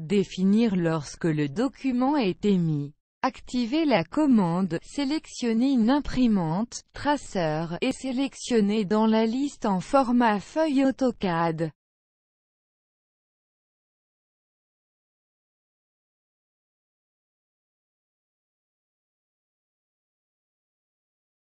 Définir lorsque le document est émis. Activer la commande, sélectionner une imprimante, traceur, et sélectionner dans la liste en format feuille AutoCAD.